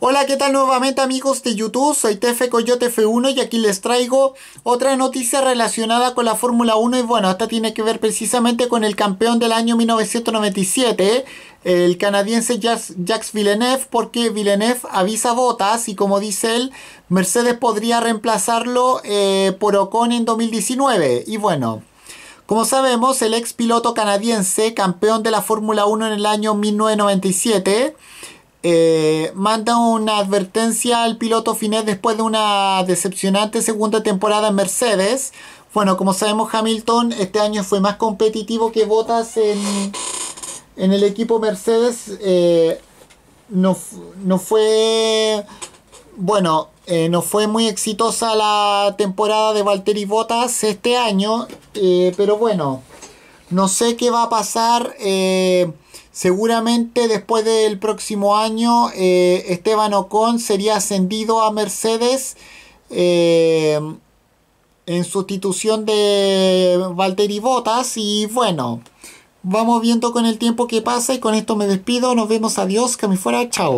Hola, ¿qué tal nuevamente amigos de YouTube? Soy Tefe Coyote F1 y aquí les traigo otra noticia relacionada con la Fórmula 1 y bueno, esta tiene que ver precisamente con el campeón del año 1997, el canadiense Jacques Villeneuve, porque Villeneuve avisa botas y como dice él, Mercedes podría reemplazarlo eh, por Ocon en 2019 y bueno... Como sabemos, el ex piloto canadiense, campeón de la Fórmula 1 en el año 1997, eh, manda una advertencia al piloto finés después de una decepcionante segunda temporada en Mercedes. Bueno, como sabemos, Hamilton este año fue más competitivo que Bottas en, el equipo Mercedes. Eh, no, no, fue. Bueno, eh, no fue muy exitosa la temporada de Valtteri Bottas este año, pero bueno. No sé qué va a pasar. Eh, seguramente después del próximo año eh, Esteban Ocon sería ascendido a Mercedes eh, en sustitución de Valtteri Bottas. Y bueno, vamos viendo con el tiempo que pasa y con esto me despido. Nos vemos. Adiós. Que me fuera. Chao.